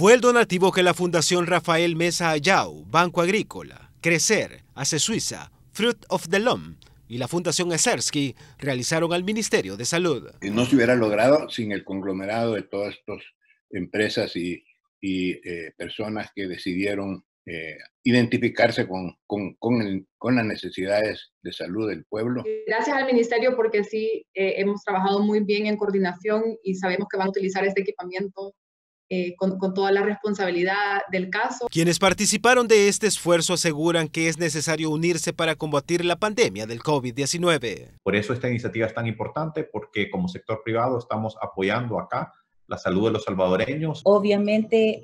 Fue el donativo que la Fundación Rafael Mesa Ayau, Banco Agrícola, Crecer, Hace Suiza, Fruit of the Loom y la Fundación Esersky realizaron al Ministerio de Salud. No se hubiera logrado sin el conglomerado de todas estas empresas y, eh, personas que decidieron eh, identificarse con, las necesidades de salud del pueblo. Gracias al Ministerio porque sí eh, hemos trabajado muy bien en coordinación y sabemos que van a utilizar este equipamiento eh, con, con, toda la responsabilidad del caso. Quienes participaron de este esfuerzo aseguran que es necesario unirse para combatir la pandemia del COVID-19. Por eso esta iniciativa es tan importante, porque como sector privado estamos apoyando acá la salud de los salvadoreños. Obviamente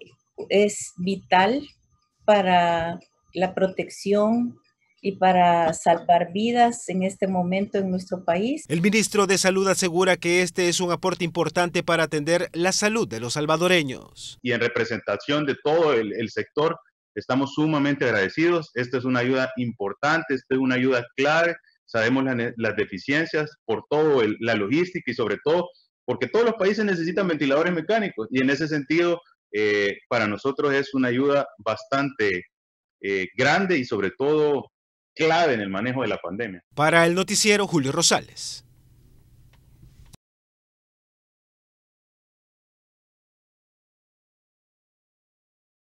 es vital para la protección y para salvar vidas en este momento en nuestro país. El ministro de Salud asegura que este es un aporte importante para atender la salud de los salvadoreños. Y en representación de todo el, sector, estamos sumamente agradecidos. Esta es una ayuda importante, esta es una ayuda clave. Sabemos las deficiencias por todo la logística y sobre todo porque todos los países necesitan ventiladores mecánicos y en ese sentido eh, para nosotros es una ayuda bastante eh, grande y sobre todo clave en el manejo de la pandemia. Para el noticiero Julio Rosales.